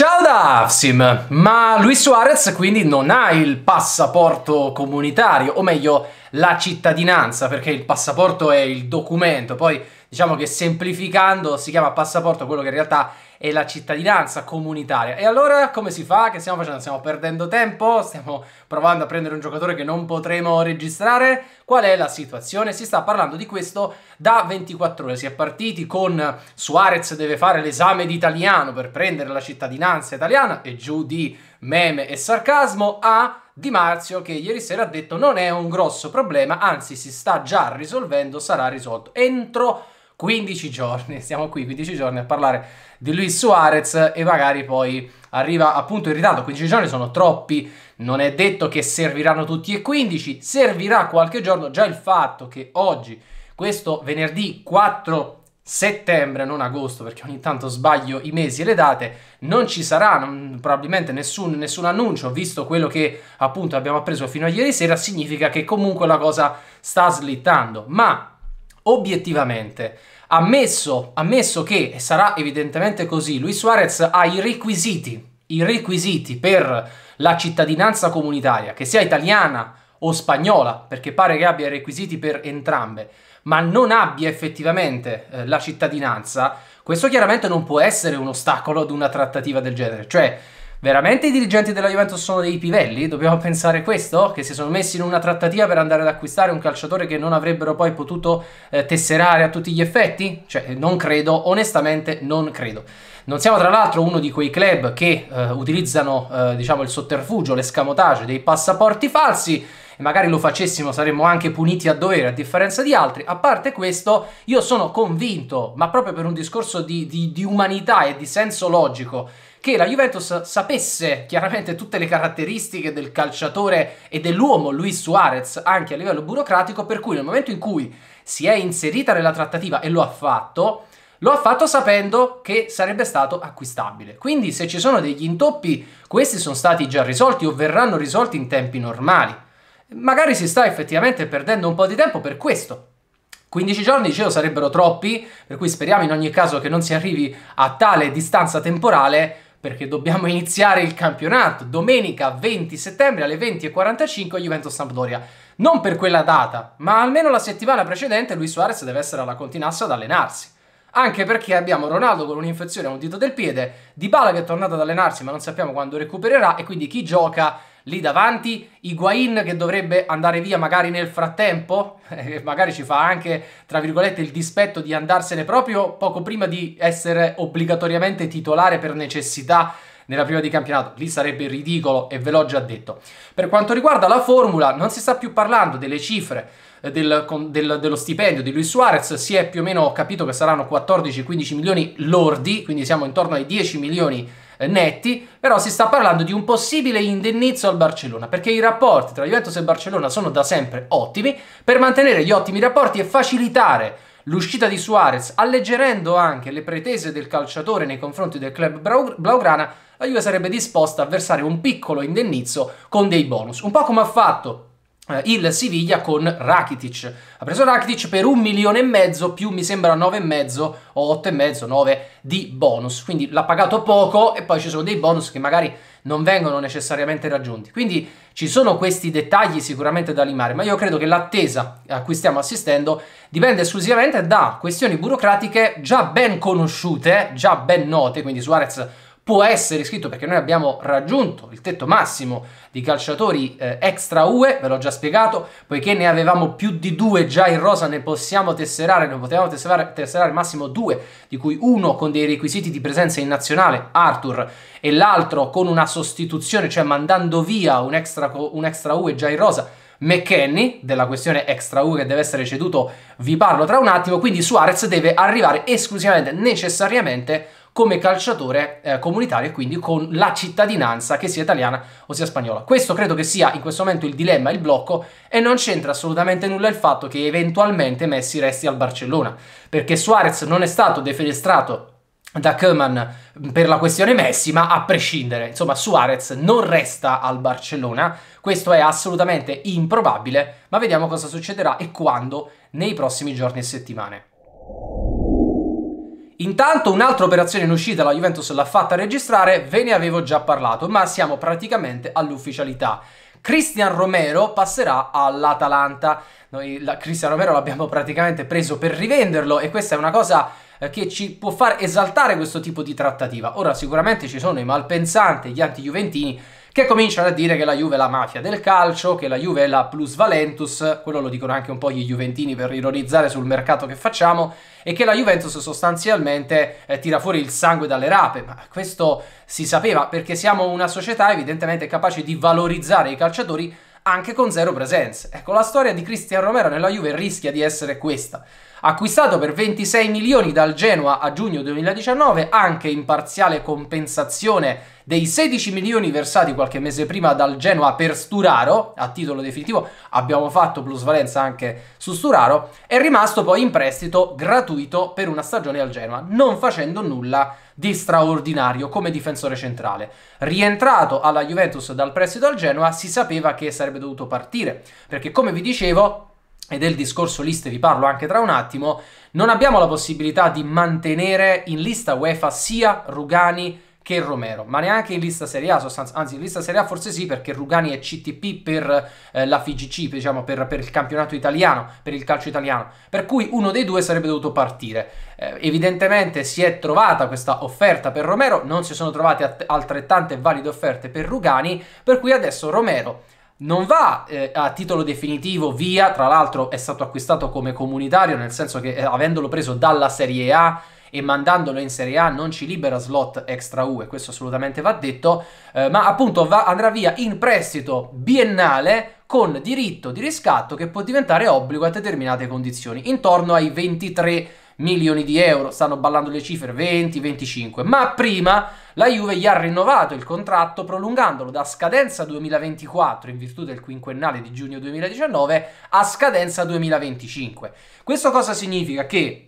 Ciao da Afsim! Ma Luis Suarez quindi non ha il passaporto comunitario, o meglio la cittadinanza, perché il passaporto è il documento, poi Diciamo che semplificando si chiama passaporto quello che in realtà è la cittadinanza comunitaria. E allora come si fa? Che stiamo facendo? Stiamo perdendo tempo? Stiamo provando a prendere un giocatore che non potremo registrare? Qual è la situazione? Si sta parlando di questo da 24 ore. Si è partiti con Suarez deve fare l'esame di italiano per prendere la cittadinanza italiana e giù di meme e sarcasmo a Di Marzio che ieri sera ha detto non è un grosso problema, anzi si sta già risolvendo, sarà risolto entro 15 giorni, siamo qui 15 giorni a parlare di Luis Suarez e magari poi arriva appunto in ritardo, 15 giorni sono troppi, non è detto che serviranno tutti e 15, servirà qualche giorno, già il fatto che oggi, questo venerdì 4 settembre, non agosto perché ogni tanto sbaglio i mesi e le date, non ci sarà non, probabilmente nessun, nessun annuncio, visto quello che appunto abbiamo appreso fino a ieri sera, significa che comunque la cosa sta slittando, ma obiettivamente. Ammesso, ammesso che e sarà evidentemente così, Luis Suarez ha i requisiti, i requisiti per la cittadinanza comunitaria, che sia italiana o spagnola, perché pare che abbia i requisiti per entrambe, ma non abbia effettivamente eh, la cittadinanza, questo chiaramente non può essere un ostacolo ad una trattativa del genere. Cioè, Veramente i dirigenti della Juventus sono dei pivelli? Dobbiamo pensare questo? Che si sono messi in una trattativa per andare ad acquistare un calciatore che non avrebbero poi potuto eh, tesserare a tutti gli effetti? Cioè, eh, non credo, onestamente non credo. Non siamo tra l'altro uno di quei club che eh, utilizzano, eh, diciamo, il sotterfugio, l'escamotage dei passaporti falsi e magari lo facessimo saremmo anche puniti a dovere a differenza di altri. A parte questo, io sono convinto, ma proprio per un discorso di, di, di umanità e di senso logico, che la Juventus sapesse chiaramente tutte le caratteristiche del calciatore e dell'uomo Luis Suarez anche a livello burocratico, per cui nel momento in cui si è inserita nella trattativa e lo ha fatto, lo ha fatto sapendo che sarebbe stato acquistabile. Quindi se ci sono degli intoppi, questi sono stati già risolti o verranno risolti in tempi normali. Magari si sta effettivamente perdendo un po' di tempo per questo. 15 giorni, dicevo, sarebbero troppi, per cui speriamo in ogni caso che non si arrivi a tale distanza temporale perché dobbiamo iniziare il campionato. Domenica 20 settembre alle 20.45 Juventus Sampdoria. Non per quella data, ma almeno la settimana precedente Luis Suarez deve essere alla Continassa ad allenarsi. Anche perché abbiamo Ronaldo con un'infezione a un dito del piede, Dybala che è tornato ad allenarsi ma non sappiamo quando recupererà e quindi chi gioca lì davanti, Higuain che dovrebbe andare via magari nel frattempo, eh, magari ci fa anche, tra virgolette, il dispetto di andarsene proprio poco prima di essere obbligatoriamente titolare per necessità nella prima di campionato. Lì sarebbe ridicolo e ve l'ho già detto. Per quanto riguarda la formula, non si sta più parlando delle cifre eh, del, del, dello stipendio di Luis Suarez, si è più o meno capito che saranno 14-15 milioni lordi, quindi siamo intorno ai 10 milioni lordi, eh, netti, però si sta parlando di un possibile indennizzo al Barcellona, perché i rapporti tra Juventus e Barcellona sono da sempre ottimi, per mantenere gli ottimi rapporti e facilitare l'uscita di Suarez, alleggerendo anche le pretese del calciatore nei confronti del club blaugrana, la Juve sarebbe disposta a versare un piccolo indennizzo con dei bonus, un po' come ha fatto eh, il Siviglia con Rakitic. Ha preso Rakitic per un milione e mezzo più mi sembra nove e mezzo o otto e mezzo, nove di bonus. Quindi l'ha pagato poco e poi ci sono dei bonus che magari non vengono necessariamente raggiunti. Quindi ci sono questi dettagli sicuramente da limare, ma io credo che l'attesa a cui stiamo assistendo dipende esclusivamente da questioni burocratiche già ben conosciute, già ben note, quindi Suarez può essere iscritto perché noi abbiamo raggiunto il tetto massimo di calciatori eh, extra UE, ve l'ho già spiegato, poiché ne avevamo più di due già in rosa, ne possiamo tesserare, ne potevamo tesserare, tesserare massimo due, di cui uno con dei requisiti di presenza in nazionale, Arthur, e l'altro con una sostituzione, cioè mandando via un extra, un extra UE già in rosa, McKenny, della questione extra UE che deve essere ceduto, vi parlo tra un attimo, quindi Suarez deve arrivare esclusivamente, necessariamente, come calciatore eh, comunitario e quindi con la cittadinanza che sia italiana o sia spagnola. Questo credo che sia in questo momento il dilemma, il blocco e non c'entra assolutamente nulla il fatto che eventualmente Messi resti al Barcellona, perché Suarez non è stato defenestrato da Koeman mm, per la questione Messi, ma a prescindere, insomma, Suarez non resta al Barcellona, questo è assolutamente improbabile, ma vediamo cosa succederà e quando nei prossimi giorni e settimane. Intanto un'altra operazione in uscita la Juventus l'ha fatta registrare, ve ne avevo già parlato, ma siamo praticamente all'ufficialità. Cristian Romero passerà all'Atalanta. Noi la, Cristian Romero l'abbiamo praticamente preso per rivenderlo e questa è una cosa eh, che ci può far esaltare questo tipo di trattativa. Ora sicuramente ci sono i malpensanti, gli anti-juventini che cominciano a dire che la Juve è la mafia del calcio, che la Juve è la plusvalentus, quello lo dicono anche un po' gli juventini per ironizzare sul mercato che facciamo, e che la Juventus sostanzialmente eh, tira fuori il sangue dalle rape, ma questo si sapeva perché siamo una società evidentemente capace di valorizzare i calciatori anche con zero presenze. Ecco, la storia di Cristian Romero nella Juve rischia di essere questa. Acquistato per 26 milioni dal Genoa a giugno 2019, anche in parziale compensazione dei 16 milioni versati qualche mese prima dal Genoa per Sturaro, a titolo definitivo abbiamo fatto plusvalenza anche su Sturaro, è rimasto poi in prestito gratuito per una stagione al Genoa, non facendo nulla di straordinario come difensore centrale. Rientrato alla Juventus dal prestito al Genoa, si sapeva che sarebbe dovuto partire, perché come vi dicevo, e del discorso liste vi parlo anche tra un attimo, non abbiamo la possibilità di mantenere in lista UEFA sia Rugani che Romero, ma neanche in lista Serie A, sostanz- anzi in lista Serie A forse sì perché Rugani è CTP per eh, la FIGC, diciamo, per, per, il campionato italiano, per il calcio italiano, per cui uno dei due sarebbe dovuto partire. Eh, evidentemente si è trovata questa offerta per Romero, non si sono trovate att- altrettante valide offerte per Rugani, per cui adesso Romero non va eh, a titolo definitivo via, tra l'altro è stato acquistato come comunitario, nel senso che eh, avendolo preso dalla Serie A e mandandolo in Serie A non ci libera slot extra U e questo assolutamente va detto, eh, ma appunto va, andrà via in prestito biennale con diritto di riscatto che può diventare obbligo a determinate condizioni, intorno ai 23 milioni di euro, stanno ballando le cifre 20-25, ma prima la Juve gli ha rinnovato il contratto prolungandolo da scadenza 2024 in virtù del quinquennale di giugno 2019 a scadenza 2025. Questo cosa significa? Che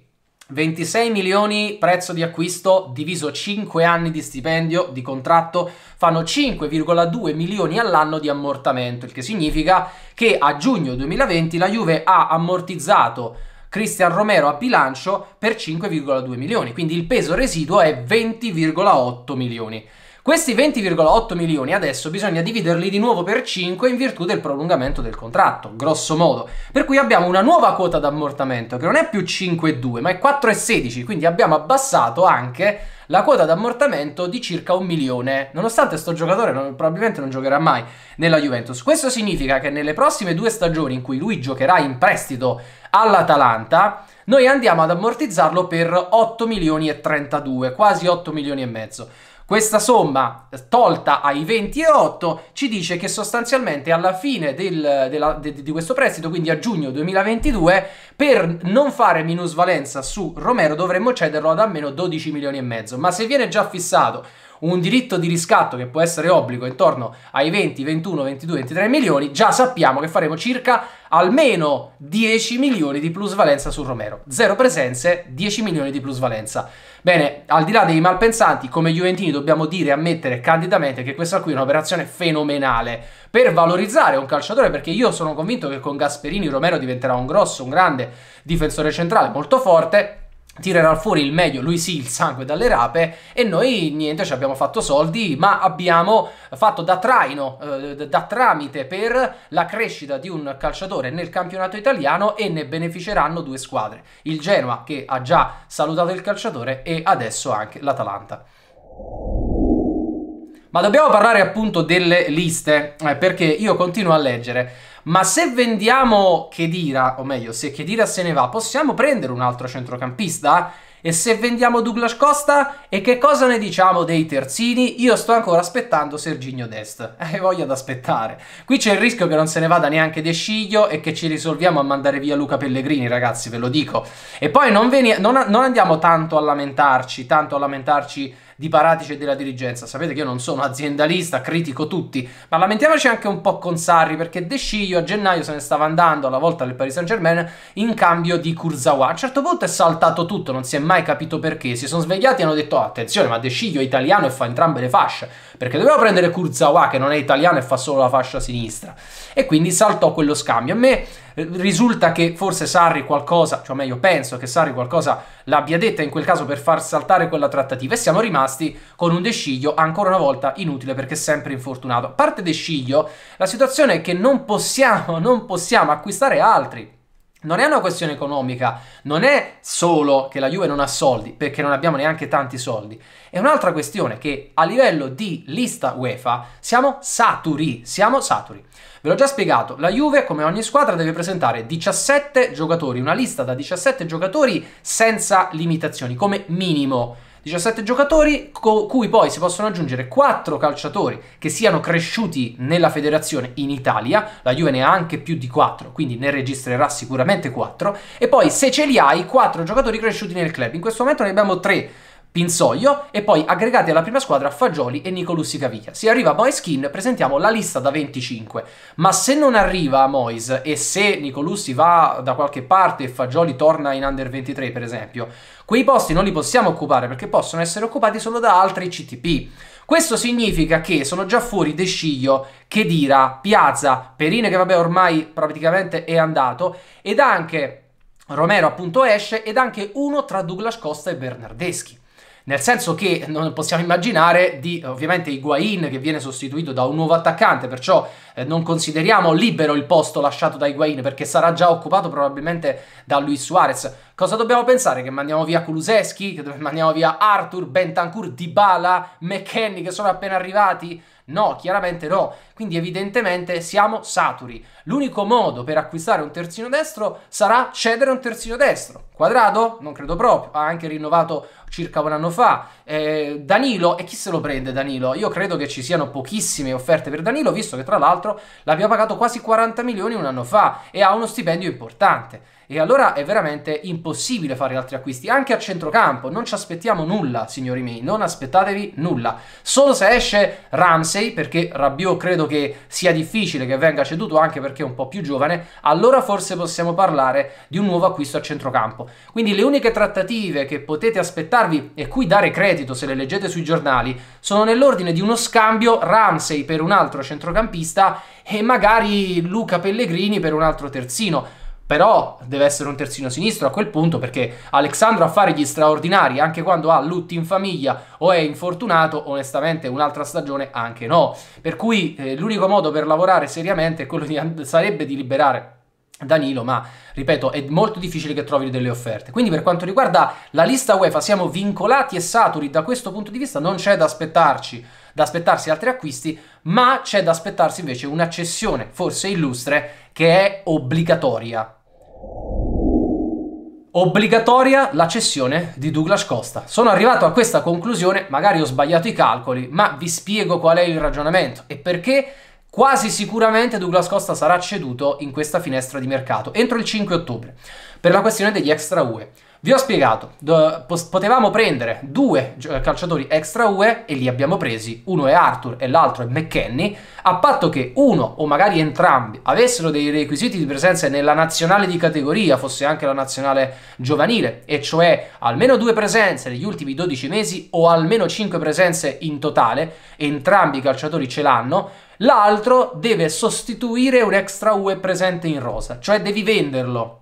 26 milioni prezzo di acquisto diviso 5 anni di stipendio di contratto fanno 5,2 milioni all'anno di ammortamento, il che significa che a giugno 2020 la Juve ha ammortizzato Cristian Romero a bilancio per 5,2 milioni, quindi il peso residuo è 20,8 milioni. Questi 20,8 milioni adesso bisogna dividerli di nuovo per 5 in virtù del prolungamento del contratto, grosso modo. Per cui abbiamo una nuova quota d'ammortamento che non è più 5,2 ma è 4,16, quindi abbiamo abbassato anche la quota d'ammortamento di circa un milione, nonostante sto giocatore non, probabilmente non giocherà mai nella Juventus. Questo significa che nelle prossime due stagioni in cui lui giocherà in prestito all'Atalanta, noi andiamo ad ammortizzarlo per 8 milioni e 32, quasi 8 milioni e mezzo. Questa somma tolta ai 20,8 ci dice che sostanzialmente alla fine del, della, de, di questo prestito, quindi a giugno 2022, per non fare minusvalenza su Romero dovremmo cederlo ad almeno 12 milioni e mezzo, ma se viene già fissato un diritto di riscatto che può essere obbligo intorno ai 20, 21, 22, 23 milioni, già sappiamo che faremo circa almeno 10 milioni di plusvalenza su Romero. Zero presenze, 10 milioni di plusvalenza. Bene, al di là dei malpensanti, come Juventini dobbiamo dire e ammettere candidamente che questa qui è un'operazione fenomenale per valorizzare un calciatore, perché io sono convinto che con Gasperini Romero diventerà un grosso, un grande difensore centrale, molto forte, tirerà fuori il meglio, lui sì, il sangue dalle rape e noi niente, ci abbiamo fatto soldi, ma abbiamo fatto da traino, eh, da tramite per la crescita di un calciatore nel campionato italiano e ne beneficeranno due squadre, il Genoa che ha già salutato il calciatore e adesso anche l'Atalanta. Ma dobbiamo parlare appunto delle liste, eh, perché io continuo a leggere. Ma se vendiamo Kedira, o meglio, se Kedira se ne va, possiamo prendere un altro centrocampista? E se vendiamo Douglas Costa? E che cosa ne diciamo dei terzini? Io sto ancora aspettando Serginio Dest. Hai eh, voglia ad aspettare. Qui c'è il rischio che non se ne vada neanche De Sciglio e che ci risolviamo a mandare via Luca Pellegrini, ragazzi, ve lo dico. E poi non, non, non andiamo tanto a lamentarci, tanto a lamentarci di Paratici e della dirigenza. Sapete che io non sono aziendalista, critico tutti, ma lamentiamoci anche un po' con Sarri, perché De Sciglio a gennaio se ne stava andando alla volta del Paris Saint-Germain in cambio di Kurzawa. A un certo punto è saltato tutto, non si è mai capito perché. Si sono svegliati e hanno detto, oh, attenzione, ma De Sciglio è italiano e fa entrambe le fasce, perché doveva prendere Kurzawa, che non è italiano e fa solo la fascia sinistra. E quindi saltò quello scambio. A me eh, risulta che forse Sarri qualcosa, cioè meglio penso che Sarri qualcosa l'abbia detta in quel caso per far saltare quella trattativa e siamo rimasti con un Desciglio ancora una volta inutile perché sempre infortunato. A parte Desciglio, la situazione è che non possiamo, non possiamo acquistare altri. Non è una questione economica, non è solo che la Juve non ha soldi, perché non abbiamo neanche tanti soldi. È un'altra questione che a livello di lista UEFA siamo saturi, siamo saturi. Ve l'ho già spiegato, la Juve come ogni squadra deve presentare 17 giocatori, una lista da 17 giocatori senza limitazioni, come minimo. 17 giocatori cui poi si possono aggiungere 4 calciatori che siano cresciuti nella federazione in Italia, la Juve ne ha anche più di 4, quindi ne registrerà sicuramente 4, e poi se ce li hai 4 giocatori cresciuti nel club, in questo momento ne abbiamo 3 Pinsoglio e poi aggregati alla prima squadra Fagioli e Nicolussi Caviglia. Se arriva Mois Kin presentiamo la lista da 25, ma se non arriva Mois e se Nicolussi va da qualche parte e Fagioli torna in Under 23 per esempio, quei posti non li possiamo occupare perché possono essere occupati solo da altri CTP. Questo significa che sono già fuori De Sciglio, Chedira, Piazza, Perine che vabbè ormai praticamente è andato ed anche Romero appunto esce ed anche uno tra Douglas Costa e Bernardeschi. Nel senso che non possiamo immaginare di ovviamente Higuain che viene sostituito da un nuovo attaccante, perciò eh, non consideriamo libero il posto lasciato da Higuain perché sarà già occupato probabilmente da Luis Suarez. Cosa dobbiamo pensare? Che mandiamo via Kuluseschi, che mandiamo via Arthur, Bentancur, Dybala, McKenny che sono appena arrivati? No, chiaramente no. Quindi evidentemente siamo saturi. L'unico modo per acquistare un terzino destro sarà cedere un terzino destro. Quadrado? Non credo proprio. Ha anche rinnovato circa un anno fa. Eh, Danilo, e chi se lo prende Danilo? Io credo che ci siano pochissime offerte per Danilo, visto che tra l'altro l'abbiamo pagato quasi 40 milioni un anno fa e ha uno stipendio importante. E allora è veramente impossibile fare altri acquisti, anche a centrocampo. Non ci aspettiamo nulla, signori miei, non aspettatevi nulla. Solo se esce Ramsey, perché Rabiot credo che sia difficile che venga ceduto, anche perché è un po' più giovane, allora forse possiamo parlare di un nuovo acquisto a centrocampo. Quindi le uniche trattative che potete aspettare ricordarvi e cui dare credito se le leggete sui giornali, sono nell'ordine di uno scambio Ramsey per un altro centrocampista e magari Luca Pellegrini per un altro terzino però deve essere un terzino sinistro a quel punto perché Alexandro a fare gli straordinari anche quando ha lutti in famiglia o è infortunato, onestamente un'altra stagione anche no. Per cui eh, l'unico modo per lavorare seriamente di, sarebbe di liberare Danilo, ma ripeto, è molto difficile che trovi delle offerte. Quindi per quanto riguarda la lista UEFA siamo vincolati e saturi da questo punto di vista, non c'è da aspettarci da aspettarsi altri acquisti, ma c'è da aspettarsi invece una cessione, forse illustre, che è obbligatoria. Obbligatoria la cessione di Douglas Costa. Sono arrivato a questa conclusione, magari ho sbagliato i calcoli, ma vi spiego qual è il ragionamento e perché Quasi sicuramente Douglas Costa sarà ceduto in questa finestra di mercato entro il 5 ottobre per la questione degli extra UE. Vi ho spiegato, potevamo prendere due calciatori extra UE e li abbiamo presi, uno è Arthur e l'altro è McKenny, a patto che uno o magari entrambi avessero dei requisiti di presenza nella nazionale di categoria, fosse anche la nazionale giovanile, e cioè almeno due presenze negli ultimi 12 mesi o almeno 5 presenze in totale, entrambi i calciatori ce l'hanno, l'altro deve sostituire un extra UE presente in rosa, cioè devi venderlo.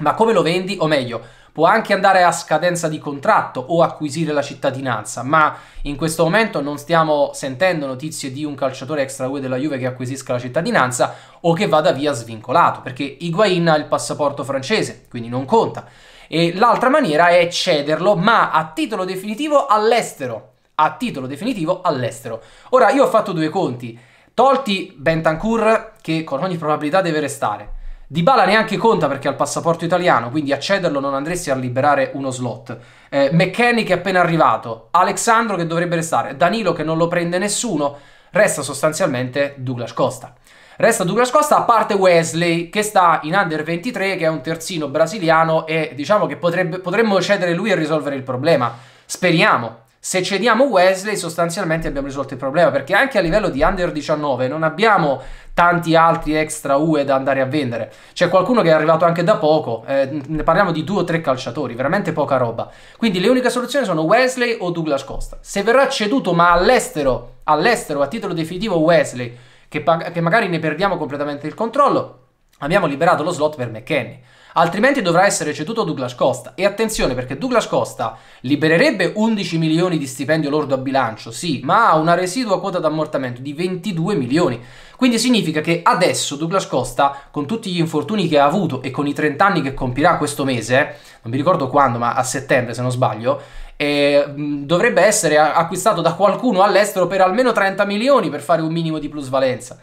Ma come lo vendi? O meglio, può anche andare a scadenza di contratto o acquisire la cittadinanza, ma in questo momento non stiamo sentendo notizie di un calciatore extra UE della Juve che acquisisca la cittadinanza o che vada via svincolato, perché Higuain ha il passaporto francese, quindi non conta. E l'altra maniera è cederlo, ma a titolo definitivo all'estero. A titolo definitivo all'estero. Ora, io ho fatto due conti. Tolti Bentancur, che con ogni probabilità deve restare di Bala neanche conta perché ha il passaporto italiano, quindi a cederlo non andresti a liberare uno slot. Eh, McKenny che è appena arrivato, Alexandro che dovrebbe restare, Danilo che non lo prende nessuno, resta sostanzialmente Douglas Costa. Resta Douglas Costa a parte Wesley che sta in under 23 che è un terzino brasiliano e diciamo che potrebbe, potremmo cedere lui e risolvere il problema. Speriamo. Se cediamo Wesley, sostanzialmente abbiamo risolto il problema, perché anche a livello di under 19 non abbiamo tanti altri extra UE da andare a vendere. C'è qualcuno che è arrivato anche da poco, eh, ne parliamo di due o tre calciatori, veramente poca roba. Quindi le uniche soluzioni sono Wesley o Douglas Costa. Se verrà ceduto ma all'estero, all'estero a titolo definitivo Wesley, che, che magari ne perdiamo completamente il controllo, abbiamo liberato lo slot per McKenny altrimenti dovrà essere ceduto Douglas Costa. E attenzione perché Douglas Costa libererebbe 11 milioni di stipendio lordo a bilancio, sì, ma ha una residua quota d'ammortamento di 22 milioni. Quindi significa che adesso Douglas Costa, con tutti gli infortuni che ha avuto e con i 30 anni che compirà questo mese, eh, non mi ricordo quando, ma a settembre se non sbaglio, eh, dovrebbe essere acquistato da qualcuno all'estero per almeno 30 milioni per fare un minimo di plusvalenza.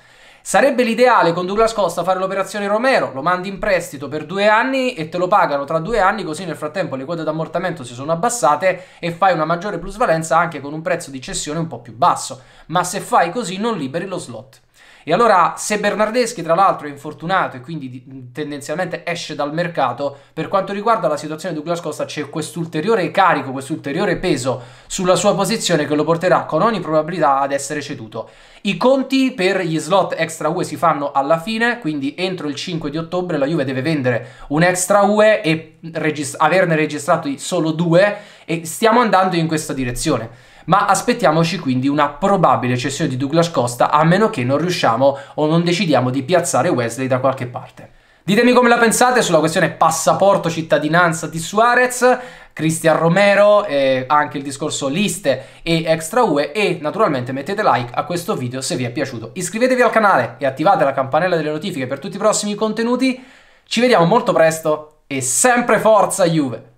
Sarebbe l'ideale con Douglas Costa fare l'operazione Romero, lo mandi in prestito per due anni e te lo pagano tra due anni, così nel frattempo le quote d'ammortamento si sono abbassate e fai una maggiore plusvalenza anche con un prezzo di cessione un po' più basso. Ma se fai così non liberi lo slot. E allora se Bernardeschi tra l'altro è infortunato e quindi tendenzialmente esce dal mercato, per quanto riguarda la situazione di Douglas Costa c'è quest'ulteriore carico, quest'ulteriore peso sulla sua posizione che lo porterà con ogni probabilità ad essere ceduto. I conti per gli slot extra UE si fanno alla fine, quindi entro il 5 di ottobre la Juve deve vendere un extra UE e regist averne registrati solo due e stiamo andando in questa direzione ma aspettiamoci quindi una probabile cessione di Douglas Costa a meno che non riusciamo o non decidiamo di piazzare Wesley da qualche parte. Ditemi come la pensate sulla questione passaporto cittadinanza di Suarez, Cristian Romero, eh, anche il discorso liste e extra UE e naturalmente mettete like a questo video se vi è piaciuto. Iscrivetevi al canale e attivate la campanella delle notifiche per tutti i prossimi contenuti. Ci vediamo molto presto e sempre forza Juve!